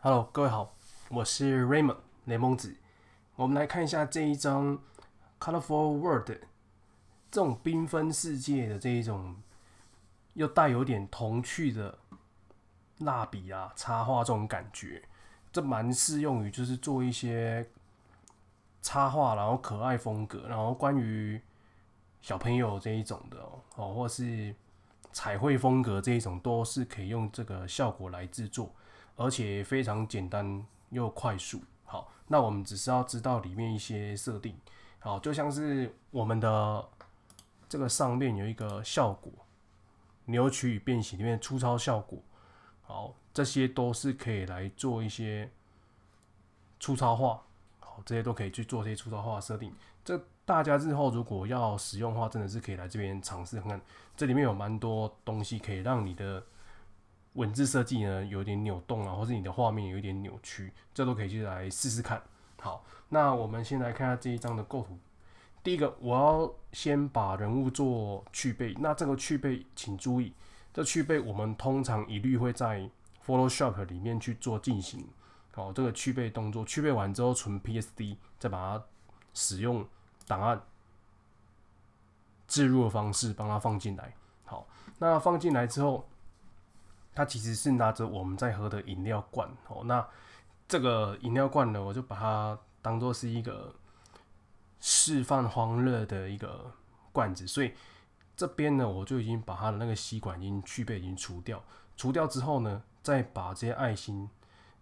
Hello，各位好，我是 Raymond 雷蒙子。我们来看一下这一张 Colorful World 这种缤纷世界的这一种，又带有点童趣的蜡笔啊插画这种感觉，这蛮适用于就是做一些插画，然后可爱风格，然后关于小朋友这一种的哦，或是彩绘风格这一种，都是可以用这个效果来制作。而且非常简单又快速。好，那我们只是要知道里面一些设定。好，就像是我们的这个上面有一个效果，扭曲与变形里面粗糙效果。好，这些都是可以来做一些粗糙化。好，这些都可以去做一些粗糙化设定。这大家日后如果要使用的话，真的是可以来这边尝试看看。这里面有蛮多东西可以让你的。文字设计呢有点扭动啊，或是你的画面有一点扭曲，这都可以去来试试看。好，那我们先来看下这一张的构图。第一个，我要先把人物做去背。那这个去背，请注意，这去背我们通常一律会在 Photoshop 里面去做进行。好，这个去背动作去背完之后存 PSD，再把它使用档案置入的方式帮它放进来。好，那放进来之后。它其实是拿着我们在喝的饮料罐哦，那这个饮料罐呢，我就把它当做是一个释放欢乐的一个罐子，所以这边呢，我就已经把它的那个吸管已经去背已经除掉，除掉之后呢，再把这些爱心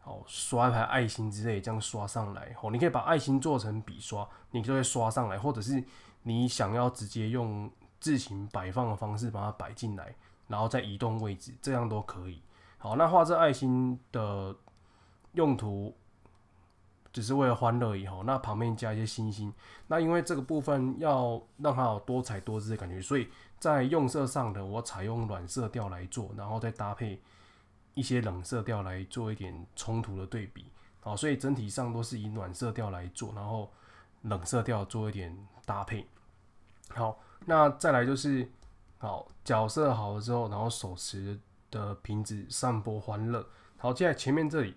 哦，刷一排爱心之类这样刷上来哦，你可以把爱心做成笔刷，你就会刷上来，或者是你想要直接用自行摆放的方式把它摆进来。然后再移动位置，这样都可以。好，那画这爱心的用途，只是为了欢乐以后，那旁边加一些星星。那因为这个部分要让它有多彩多姿的感觉，所以在用色上的我采用暖色调来做，然后再搭配一些冷色调来做一点冲突的对比。好，所以整体上都是以暖色调来做，然后冷色调做一点搭配。好，那再来就是。好，角色好了之后，然后手持的瓶子散播欢乐。好，现在前面这里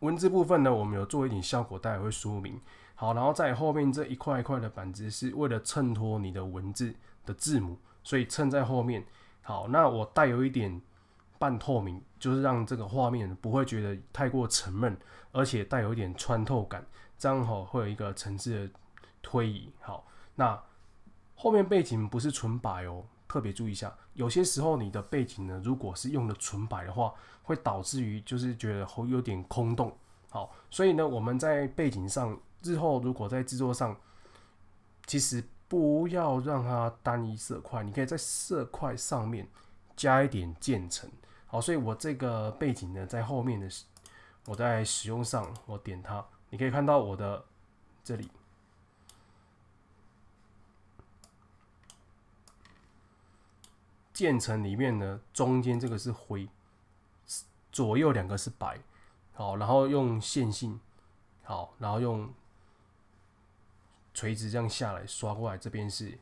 文字部分呢，我们有做一点效果，待会会说明。好，然后在后面这一块一块的板子是为了衬托你的文字的字母，所以衬在后面。好，那我带有一点半透明，就是让这个画面不会觉得太过沉闷，而且带有一点穿透感，这样好会有一个层次的推移。好，那后面背景不是纯白哦。特别注意一下，有些时候你的背景呢，如果是用的纯白的话，会导致于就是觉得会有点空洞。好，所以呢，我们在背景上，日后如果在制作上，其实不要让它单一色块，你可以在色块上面加一点渐层。好，所以我这个背景呢，在后面的我在使用上，我点它，你可以看到我的这里。渐层里面呢，中间这个是灰，左右两个是白，好，然后用线性，好，然后用垂直这样下来刷过来，这边是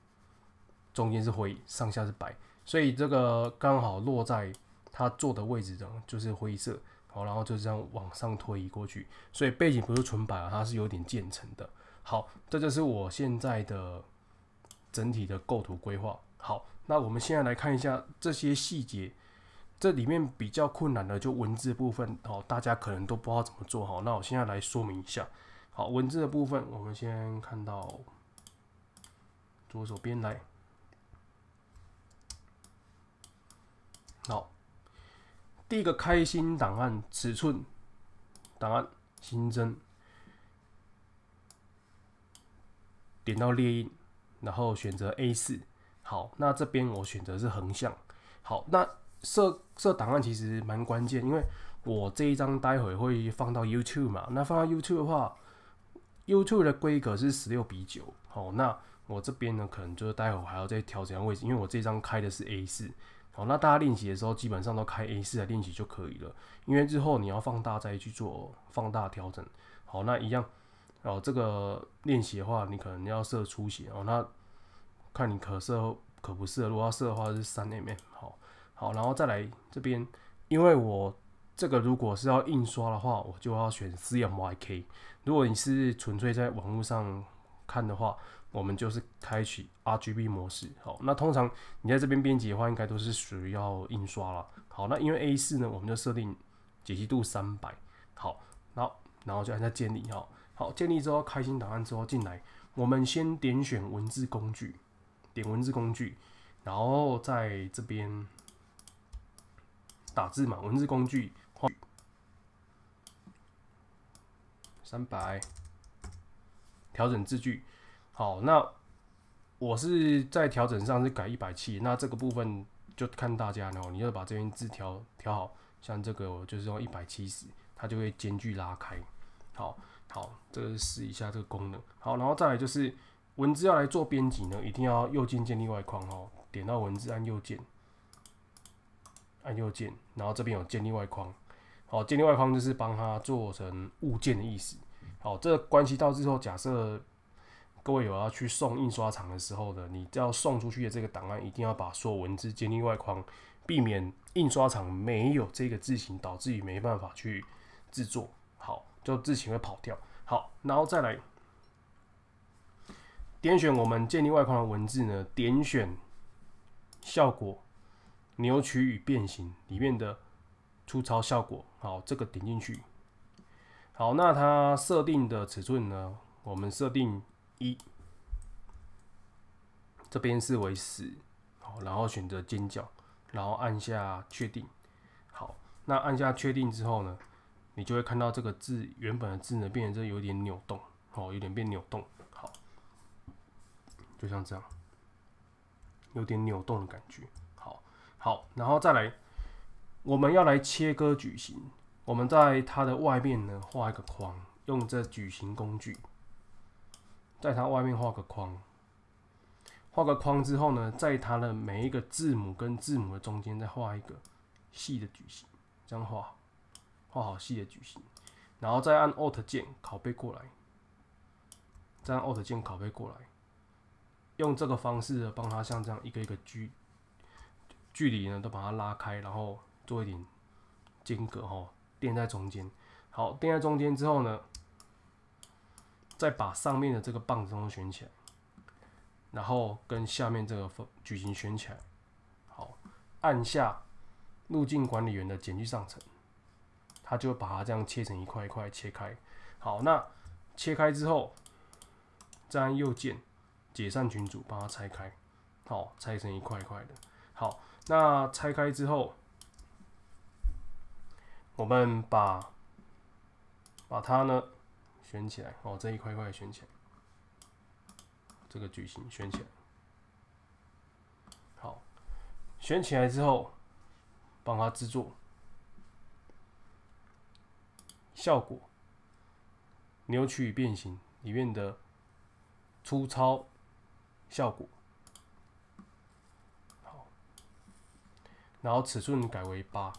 中间是灰，上下是白，所以这个刚好落在他坐的位置上就是灰色，好，然后就这样往上推移过去，所以背景不是纯白啊，它是有点渐层的，好，这就是我现在的整体的构图规划。好，那我们现在来看一下这些细节。这里面比较困难的就文字部分，哦，大家可能都不知道怎么做，哈。那我现在来说明一下。好，文字的部分，我们先看到左手边来。好，第一个开心档案，尺寸，档案新增，点到列印，然后选择 A 四。好，那这边我选择是横向。好，那设设档案其实蛮关键，因为我这一张待会会放到 YouTube 嘛，那放到 YouTube 的话，YouTube 的规格是十六比九。好，那我这边呢，可能就是待会还要再调整位置，因为我这张开的是 A4。好，那大家练习的时候基本上都开 A4 来练习就可以了，因为之后你要放大再去做放大调整。好，那一样，哦，这个练习的话，你可能要设出血哦，那。看你可设，可不设。如果要设的话，是三 mm，好，好，然后再来这边，因为我这个如果是要印刷的话，我就要选 CMYK。如果你是纯粹在网络上看的话，我们就是开启 RGB 模式。好，那通常你在这边编辑的话，应该都是属于要印刷了。好，那因为 A 四呢，我们就设定解析度三百。好，然后然后就按下建立哈。好，建立之后，开新档案之后进来，我们先点选文字工具。点文字工具，然后在这边打字嘛。文字工具，三百调整字距。好，那我是在调整上是改一百七，那这个部分就看大家喽。你要把这边字调调好，像这个我就是用一百七十，它就会间距拉开。好好，这个试一下这个功能。好，然后再来就是。文字要来做编辑呢，一定要右键建立外框哦。点到文字按右键，按右键，然后这边有建立外框。好，建立外框就是帮他做成物件的意思。好，这关系到之后假设各位有要去送印刷厂的时候呢，你要送出去的这个档案一定要把所有文字建立外框，避免印刷厂没有这个字型，导致于没办法去制作，好，就字型会跑掉。好，然后再来。点选我们建立外框的文字呢？点选效果扭曲与变形里面的粗糙效果，好，这个点进去。好，那它设定的尺寸呢？我们设定一，这边是为十，好，然后选择尖角，然后按下确定。好，那按下确定之后呢，你就会看到这个字原本的字呢，变得这有点扭动，哦，有点变扭动。就像这样，有点扭动的感觉。好，好，然后再来，我们要来切割矩形。我们在它的外面呢画一个框，用这矩形工具，在它外面画个框。画个框之后呢，在它的每一个字母跟字母的中间再画一个细的矩形，这样画，画好细的矩形，然后再按 Alt 键拷贝过来，再按 Alt 键拷贝过来。用这个方式帮它像这样一个一个距距离呢，都把它拉开，然后做一点间隔哈，垫在中间。好，垫在中间之后呢，再把上面的这个棒子都旋起来，然后跟下面这个矩形旋起来。好，按下路径管理员的减去上层，它就把它这样切成一块一块切开。好，那切开之后，再按右键。解散群组，把它拆开，好，拆成一块一块的。好，那拆开之后，我们把把它呢选起来，哦，这一块块选起来，这个矩形选起来。好，选起来之后，帮它制作效果，扭曲与变形里面的粗糙。效果好，然后尺寸改为八，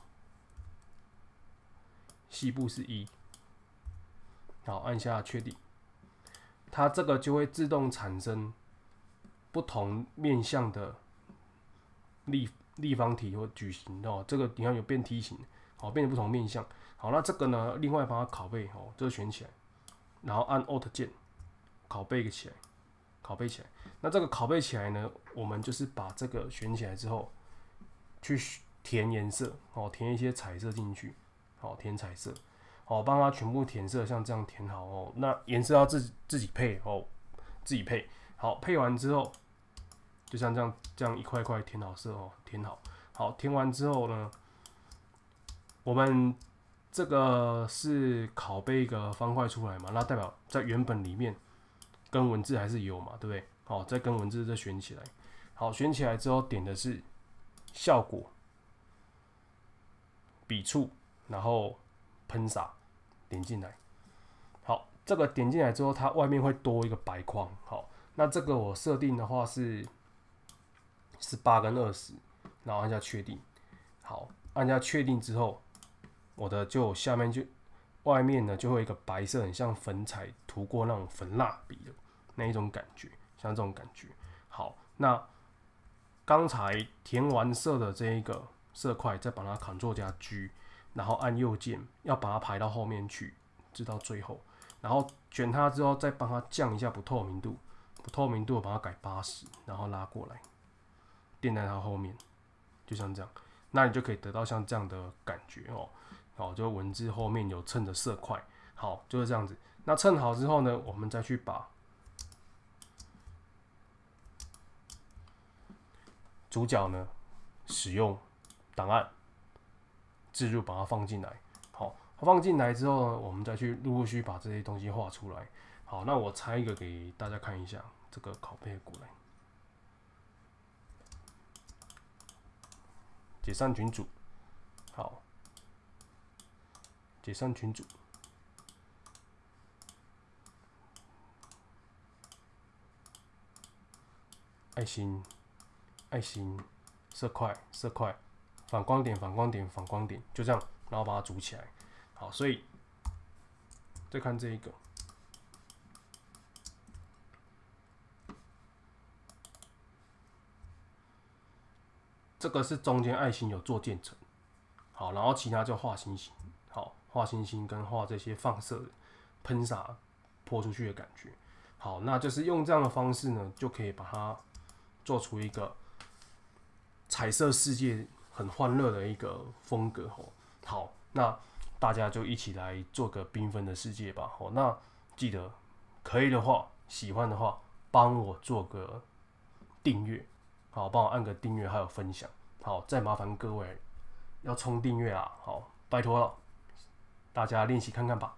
细部是一，然后按下确定，它这个就会自动产生不同面向的立立方体或矩形哦。这个你看有变梯形，好，变成不同面向。好，那这个呢，另外把它拷贝哦，这个选起来，然后按 Alt 键，拷贝一个起来。拷贝起来，那这个拷贝起来呢？我们就是把这个选起来之后，去填颜色哦，填一些彩色进去，哦，填彩色，好帮它全部填色，像这样填好哦。那颜色要自己自己配哦，自己配好配完之后，就像这样这样一块块填好色哦，填好好填完之后呢，我们这个是拷贝一个方块出来嘛？那代表在原本里面。跟文字还是有嘛，对不对？好，再跟文字再选起来。好，选起来之后点的是效果、笔触，然后喷洒，点进来。好，这个点进来之后，它外面会多一个白框。好，那这个我设定的话是是八跟二十，然后按下确定。好，按下确定之后，我的就下面就外面呢就会一个白色，很像粉彩涂过那种粉蜡笔的。那一种感觉，像这种感觉。好，那刚才填完色的这一个色块，再把它砍作加 G，然后按右键，要把它排到后面去，直到最后。然后卷它之后，再帮它降一下不透明度，不透明度把它改八十，然后拉过来，垫在它后面，就像这样。那你就可以得到像这样的感觉哦。好，就文字后面有衬的色块。好，就是这样子。那衬好之后呢，我们再去把主角呢，使用档案，置入，把它放进来。好，放进来之后呢，我们再去陆陆续把这些东西画出来。好，那我拆一个给大家看一下，这个拷贝过来，解散群组，好，解散群组，爱心。爱心、色块、色块、反光点、反光点、反光点，就这样，然后把它组起来。好，所以再看这一个，这个是中间爱心有做渐层，好，然后其他就画星星，好，画星星跟画这些放射、喷洒、泼出去的感觉，好，那就是用这样的方式呢，就可以把它做出一个。彩色世界很欢乐的一个风格哦，好，那大家就一起来做个缤纷的世界吧。好，那记得可以的话，喜欢的话帮我做个订阅，好，帮我按个订阅还有分享，好，再麻烦各位要冲订阅啊，好，拜托了，大家练习看看吧。